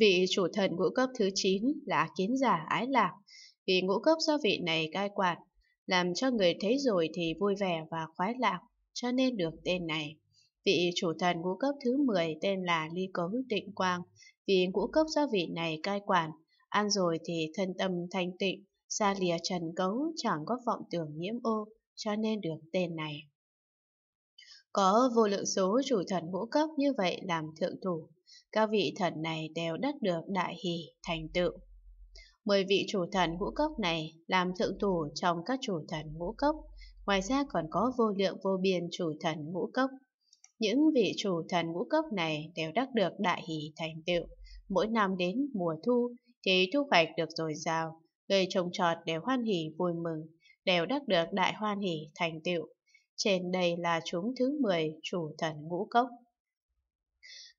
Vị chủ thần ngũ cấp thứ 9 là kiến giả ái lạc, vì ngũ cấp do vị này cai quản, làm cho người thấy rồi thì vui vẻ và khoái lạc, cho nên được tên này. Vị chủ thần ngũ cấp thứ 10 tên là Ly Cấu Tịnh Quang, vì ngũ cấp do vị này cai quản, ăn rồi thì thân tâm thanh tịnh, xa lìa trần cấu chẳng có vọng tưởng nhiễm ô, cho nên được tên này. Có vô lượng số chủ thần ngũ cấp như vậy làm thượng thủ, các vị thần này đều đắc được đại hỷ thành tựu. Mười vị chủ thần ngũ cốc này làm thượng thủ trong các chủ thần ngũ cốc, ngoài ra còn có vô lượng vô biên chủ thần ngũ cốc. Những vị chủ thần ngũ cốc này đều đắc được đại hỷ thành tựu, mỗi năm đến mùa thu thì thu hoạch được dồi dào, người trồng trọt đều hoan hỷ vui mừng, đều đắc được đại hoan hỷ thành tựu. Trên đây là chúng thứ 10 chủ thần ngũ cốc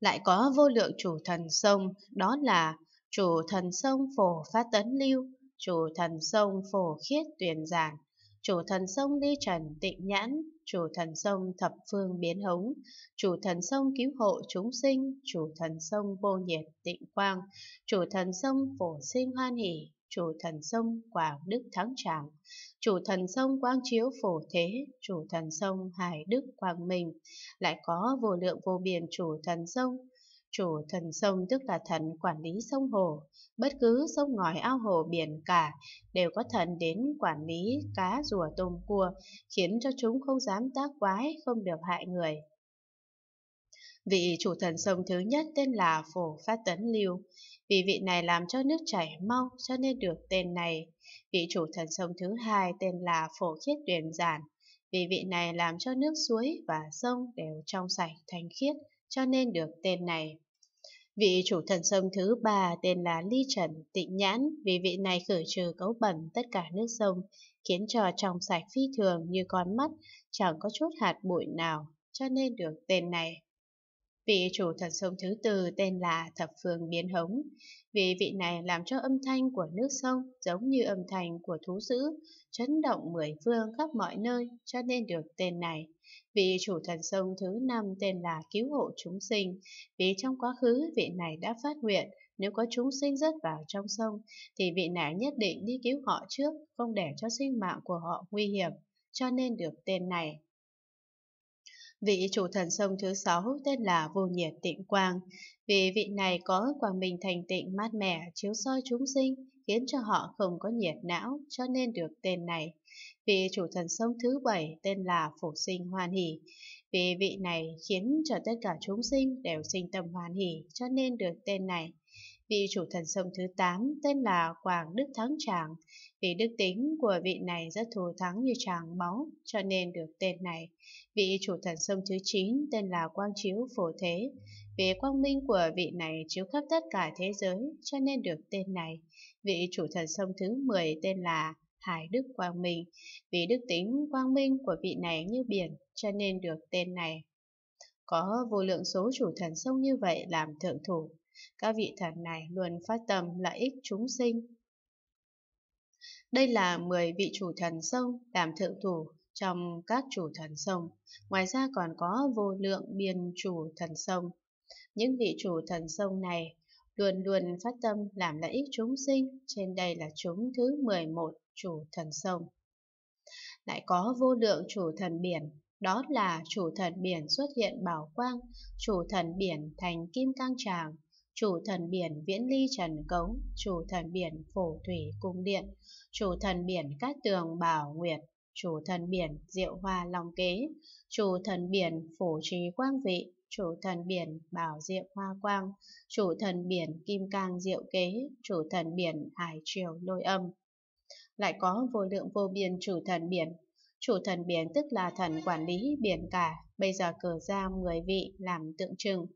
lại có vô lượng chủ thần sông, đó là chủ thần sông phổ phát tấn lưu, chủ thần sông phổ khiết tuyền giản, chủ thần sông đi trần tịnh nhãn, chủ thần sông thập phương biến hống, chủ thần sông cứu hộ chúng sinh, chủ thần sông vô nhiệt tịnh quang, chủ thần sông phổ sinh hoan hỷ, chủ thần sông Quảng Đức Thắng Trạng, chủ thần sông Quang Chiếu Phổ Thế, chủ thần sông Hải Đức Quang Minh, lại có vô lượng vô biên chủ thần sông. Chủ thần sông tức là thần quản lý sông hồ, bất cứ sông ngòi ao hồ biển cả đều có thần đến quản lý cá rùa tôm cua, khiến cho chúng không dám tác quái, không được hại người. Vị chủ thần sông thứ nhất tên là Phổ Phát Tấn Lưu. Vì vị này làm cho nước chảy mau cho nên được tên này. Vị chủ thần sông thứ hai tên là Phổ Khiết Tuyền Giản. Vì vị này làm cho nước suối và sông đều trong sạch thanh khiết cho nên được tên này. Vị chủ thần sông thứ ba tên là Ly Trần Tịnh Nhãn, vì vị này khử trừ cấu bẩn tất cả nước sông, khiến cho trong sạch phi thường như con mắt, chẳng có chút hạt bụi nào, cho nên được tên này. Vị chủ thần sông thứ tư tên là Thập Phương Biến Hống, vì vị này làm cho âm thanh của nước sông giống như âm thanh của thú dữ, chấn động mười phương khắp mọi nơi, cho nên được tên này. Vị chủ thần sông thứ năm tên là Cứu Hộ Chúng Sinh, vì trong quá khứ vị này đã phát nguyện, nếu có chúng sinh rớt vào trong sông, thì vị này nhất định đi cứu họ trước, không để cho sinh mạng của họ nguy hiểm, cho nên được tên này. Vị chủ thần sông thứ sáu tên là Vô Nhiệt Tịnh Quang, vì vị này có quang minh thành tịnh mát mẻ chiếu soi chúng sinh, khiến cho họ không có nhiệt não, cho nên được tên này. Vị chủ thần sông thứ bảy tên là Phổ Sinh Hoan Hỷ, vì vị này khiến cho tất cả chúng sinh đều sinh tâm hoan hỷ, cho nên được tên này. Vị chủ thần sông thứ 8 tên là Quảng Đức Thắng Tràng, vì đức tính của vị này rất thù thắng như tràng máu, cho nên được tên này. Vị chủ thần sông thứ 9 tên là Quang Chiếu Phổ Thế, vì quang minh của vị này chiếu khắp tất cả thế giới, cho nên được tên này. Vị chủ thần sông thứ 10 tên là Hải Đức Quang Minh, vì đức tính quang minh của vị này như biển, cho nên được tên này. Có vô lượng số chủ thần sông như vậy làm thượng thủ, các vị thần này luôn phát tâm lợi ích chúng sinh. Đây là 10 vị chủ thần sông đảm thượng thủ trong các chủ thần sông. Ngoài ra còn có vô lượng biên chủ thần sông. Những vị chủ thần sông này luôn luôn phát tâm làm lợi ích chúng sinh. Trên đây là chúng thứ 11 chủ thần sông. Lại có vô lượng chủ thần biển. Đó là chủ thần biển xuất hiện bảo quang, chủ thần biển thành kim cang tràng, chủ thần biển viễn ly trần cống, chủ thần biển phổ thủy cung điện, chủ thần biển cát tường bảo nguyệt, chủ thần biển diệu hoa long kế, chủ thần biển phổ trí quang vị, chủ thần biển bảo diệu hoa quang, chủ thần biển kim cang diệu kế, chủ thần biển hải triều lôi âm. Lại có vô lượng vô biên chủ thần biển. Chủ thần biển tức là thần quản lý biển cả, bây giờ cử ra 10 vị làm tượng trưng.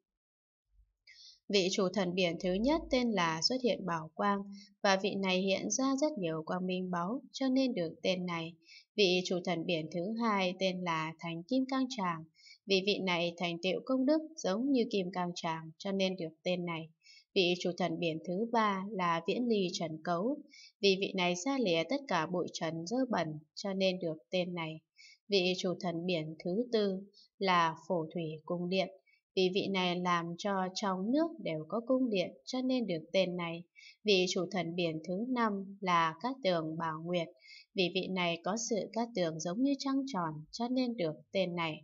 Vị chủ thần biển thứ nhất tên là xuất hiện bảo quang và vị này hiện ra rất nhiều quang minh báu cho nên được tên này. Vị chủ thần biển thứ hai tên là Thánh Kim Cang Tràng. Vì vị này thành tựu công đức giống như Kim Cang Tràng cho nên được tên này. Vị chủ thần biển thứ ba là Viễn Ly Trần Cấu. Vì vị này xa lìa tất cả bụi trần dơ bẩn cho nên được tên này. Vị chủ thần biển thứ tư là Phổ Thủy Cung Điện. Vì vị này làm cho trong nước đều có cung điện cho nên được tên này. Vị chủ thần biển thứ năm là các Tường Bảo Nguyệt. Vì vị này có sự các tường giống như trăng tròn cho nên được tên này.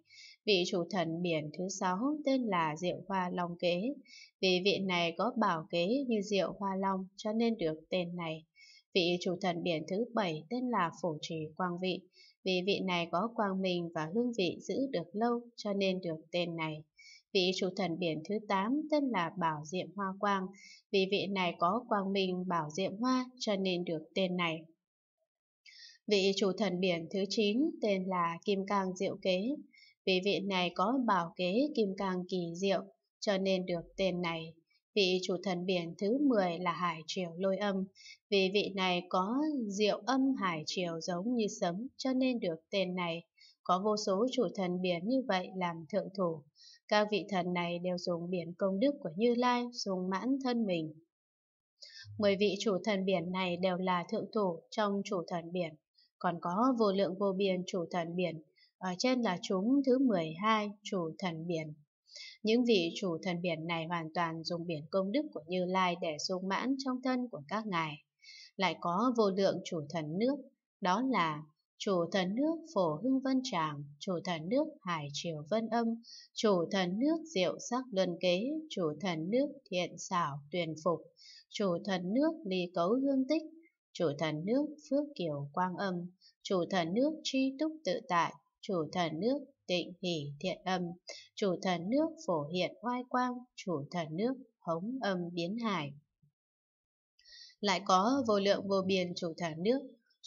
Vị chủ thần biển thứ sáu tên là Diệu Hoa Long Kế. Vì vị này có bảo kế như Diệu Hoa Long cho nên được tên này. Vị chủ thần biển thứ bảy tên là Phổ Trì Quang Vị. Vì vị này có quang minh và hương vị giữ được lâu cho nên được tên này. Vị chủ thần biển thứ 8 tên là Bảo Diệm Hoa Quang, vì vị này có quang minh Bảo Diệm Hoa cho nên được tên này. Vị chủ thần biển thứ 9 tên là Kim Cang Diệu Kế, vì vị này có bảo kế Kim Cang Kỳ Diệu cho nên được tên này. Vị chủ thần biển thứ 10 là Hải Triều Lôi Âm, vì vị này có diệu âm Hải Triều giống như sấm cho nên được tên này. Có vô số chủ thần biển như vậy làm thượng thủ. Các vị thần này đều dùng biển công đức của Như Lai dùng mãn thân mình. Mười vị chủ thần biển này đều là thượng thủ trong chủ thần biển, còn có vô lượng vô biên chủ thần biển, ở trên là chúng thứ 12 chủ thần biển. Những vị chủ thần biển này hoàn toàn dùng biển công đức của Như Lai để dung mãn trong thân của các ngài. Lại có vô lượng chủ thần nước, đó là chủ thần nước phổ hưng vân tràng, chủ thần nước hải triều vân âm, chủ thần nước diệu sắc luân kế, chủ thần nước thiện xảo tuyền phục, chủ thần nước ly cấu hương tích, chủ thần nước phước kiều quang âm, chủ thần nước tri túc tự tại, chủ thần nước tịnh hỷ thiện âm, chủ thần nước phổ hiện oai quang, chủ thần nước hống âm biến hải. Lại có vô lượng vô biên chủ thần nước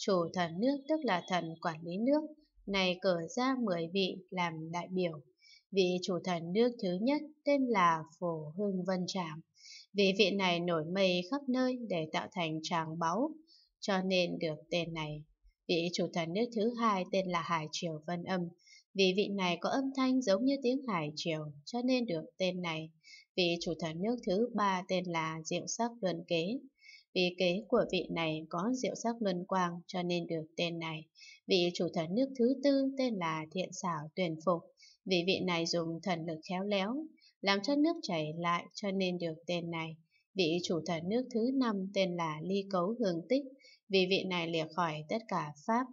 Chủ thần nước tức là thần quản lý nước, này cử ra 10 vị làm đại biểu. Vị chủ thần nước thứ nhất tên là Phổ Hưng Vân Tràng. Vì vị này nổi mây khắp nơi để tạo thành tràng báu, cho nên được tên này. Vị chủ thần nước thứ hai tên là Hải Triều Vân Âm. Vì vị này có âm thanh giống như tiếng Hải Triều, cho nên được tên này. Vị chủ thần nước thứ ba tên là Diệu Sắc Luân Kế vì kế của vị này có diệu sắc luân quang cho nên được tên này. Vị chủ thần nước thứ tư tên là Thiện Xảo Tuyển Phục, vì vị này dùng thần lực khéo léo, làm cho nước chảy lại cho nên được tên này. Vị chủ thần nước thứ năm tên là Ly Cấu Hương Tích, vì vị này lìa khỏi tất cả pháp.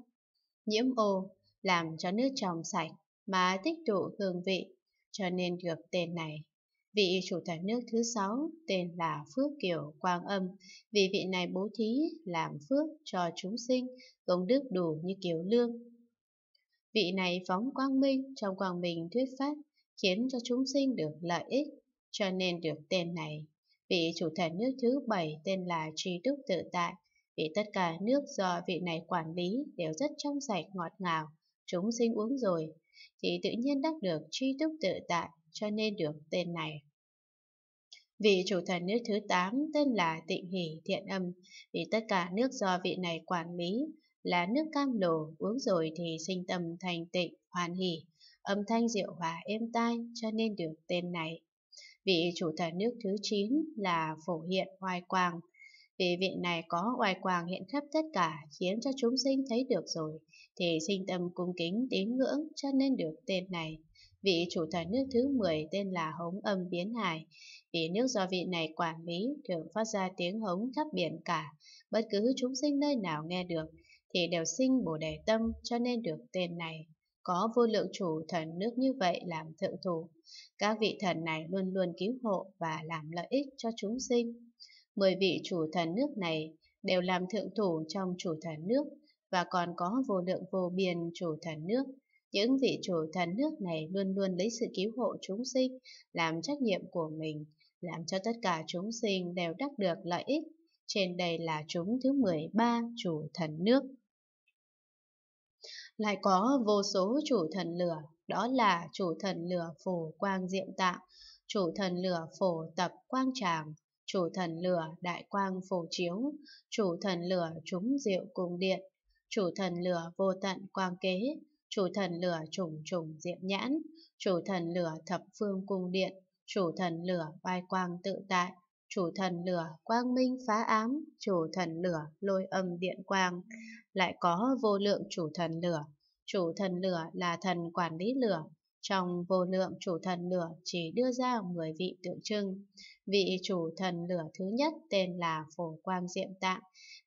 Nhiễm ô, làm cho nước trong sạch, mà tích tụ hương vị, cho nên được tên này vị chủ tịch nước thứ sáu tên là Phước Kiều Quang Âm, vì vị này bố thí làm phước cho chúng sinh, công đức đủ như kiều lương. Vị này phóng quang minh trong quang minh thuyết pháp, khiến cho chúng sinh được lợi ích, cho nên được tên này. Vị chủ tịch nước thứ bảy tên là Tri Đức Tự Tại, vì tất cả nước do vị này quản lý đều rất trong sạch ngọt ngào, chúng sinh uống rồi, thì tự nhiên đắc được tri túc tự tại cho nên được tên này. Vị chủ thần nước thứ 8 tên là Tịnh Hỷ Thiện Âm, vì tất cả nước do vị này quản lý là nước cam lồ, uống rồi thì sinh tâm thành tịnh, hoàn hỷ, âm thanh diệu hòa êm tai cho nên được tên này. Vị chủ thần nước thứ 9 là Phổ Hiện hoài Quang, vì vị này có hoài quang hiện khắp tất cả khiến cho chúng sinh thấy được rồi, thì sinh tâm cung kính tín ngưỡng cho nên được tên này. Vị chủ thần nước thứ 10 tên là Hống Âm Biến Hải, vì nước do vị này quản lý thường phát ra tiếng hống khắp biển cả, bất cứ chúng sinh nơi nào nghe được thì đều sinh bồ đề tâm cho nên được tên này. Có vô lượng chủ thần nước như vậy làm thượng thủ, các vị thần này luôn luôn cứu hộ và làm lợi ích cho chúng sinh. Mười vị chủ thần nước này đều làm thượng thủ trong chủ thần nước và còn có vô lượng vô biên chủ thần nước những vị chủ thần nước này luôn luôn lấy sự cứu hộ chúng sinh làm trách nhiệm của mình, làm cho tất cả chúng sinh đều đắc được lợi ích. Trên đây là chúng thứ 13 chủ thần nước. Lại có vô số chủ thần lửa, đó là chủ thần lửa phổ quang diệm tạng chủ thần lửa phổ tập quang tràng, chủ thần lửa đại quang phổ chiếu, chủ thần lửa chúng diệu cùng điện, chủ thần lửa vô tận quang kế, chủ thần lửa trùng trùng diệm nhãn, chủ thần lửa thập phương cung điện, chủ thần lửa oai quang tự tại, chủ thần lửa quang minh phá ám, chủ thần lửa lôi âm điện quang, lại có vô lượng chủ thần lửa. Chủ thần lửa là thần quản lý lửa, trong vô lượng chủ thần lửa chỉ đưa ra 10 vị tượng trưng. Vị chủ thần lửa thứ nhất tên là Phổ Quang Diệm Tạng.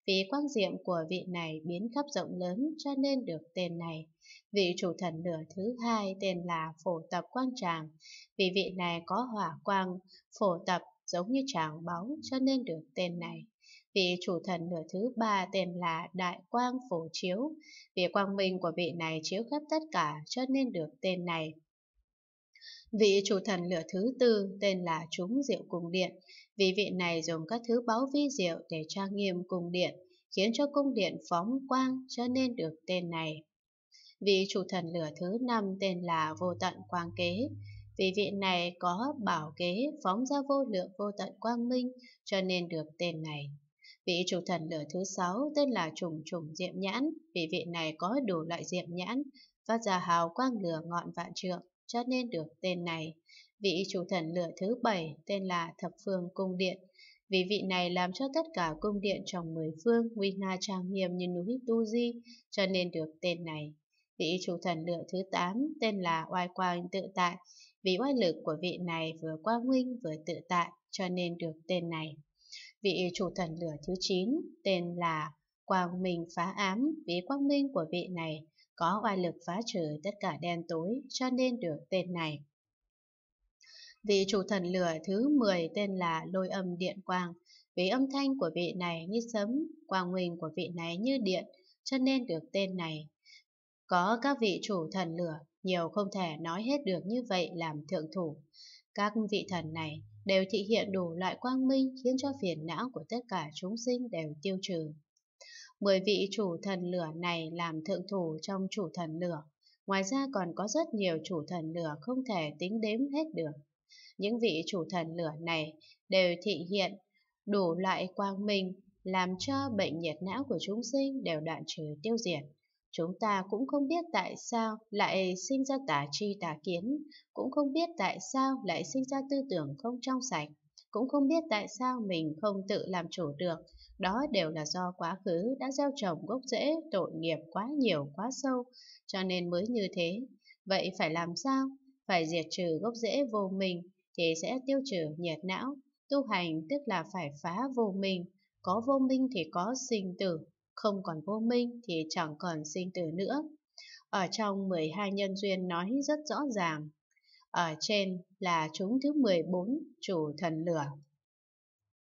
Vì quang diệm của vị này biến khắp rộng lớn cho nên được tên này. Vị chủ thần nửa thứ hai tên là Phổ Tập Quang Tràng, vì vị này có hỏa quang, phổ tập giống như tràng bóng cho nên được tên này. Vị chủ thần nửa thứ ba tên là Đại Quang Phổ Chiếu, vì quang minh của vị này chiếu khắp tất cả cho nên được tên này. Vị chủ thần lửa thứ tư tên là chúng Diệu Cung Điện, vì vị này dùng các thứ báu vi diệu để trang nghiêm cung điện, khiến cho cung điện phóng quang cho nên được tên này. Vị chủ thần lửa thứ năm tên là vô tận quang kế. Vì vị này có bảo kế phóng ra vô lượng vô tận quang minh cho nên được tên này. Vị chủ thần lửa thứ sáu tên là trùng trùng diệm nhãn. Vì vị này có đủ loại diệm nhãn, phát ra hào quang lửa ngọn vạn trượng cho nên được tên này. Vị chủ thần lửa thứ bảy tên là thập phương cung điện. Vì vị này làm cho tất cả cung điện trong mười phương nguy nga trang nghiêm như núi Tu Di, cho nên được tên này vị chủ thần lửa thứ 8 tên là Oai Quang Tự Tại. Vì oai lực của vị này vừa quang huynh vừa tự tại cho nên được tên này. Vị chủ thần lửa thứ 9 tên là Quang Minh Phá Ám vì quang minh của vị này có oai lực phá trừ tất cả đen tối cho nên được tên này. Vị chủ thần lửa thứ 10 tên là Lôi Âm Điện Quang vì âm thanh của vị này như sấm, quang minh của vị này như điện cho nên được tên này. Có các vị chủ thần lửa, nhiều không thể nói hết được như vậy làm thượng thủ. Các vị thần này đều thị hiện đủ loại quang minh khiến cho phiền não của tất cả chúng sinh đều tiêu trừ. Mười vị chủ thần lửa này làm thượng thủ trong chủ thần lửa, ngoài ra còn có rất nhiều chủ thần lửa không thể tính đếm hết được. Những vị chủ thần lửa này đều thị hiện đủ loại quang minh làm cho bệnh nhiệt não của chúng sinh đều đoạn trừ tiêu diệt. Chúng ta cũng không biết tại sao lại sinh ra tà chi tà kiến, cũng không biết tại sao lại sinh ra tư tưởng không trong sạch, cũng không biết tại sao mình không tự làm chủ được. Đó đều là do quá khứ đã gieo trồng gốc rễ tội nghiệp quá nhiều quá sâu, cho nên mới như thế. Vậy phải làm sao? Phải diệt trừ gốc rễ vô mình thì sẽ tiêu trừ nhiệt não. Tu hành tức là phải phá vô mình, có vô minh thì có sinh tử, không còn vô minh thì chẳng còn sinh tử nữa. Ở trong 12 nhân duyên nói rất rõ ràng. Ở trên là chúng thứ 14 chủ thần lửa.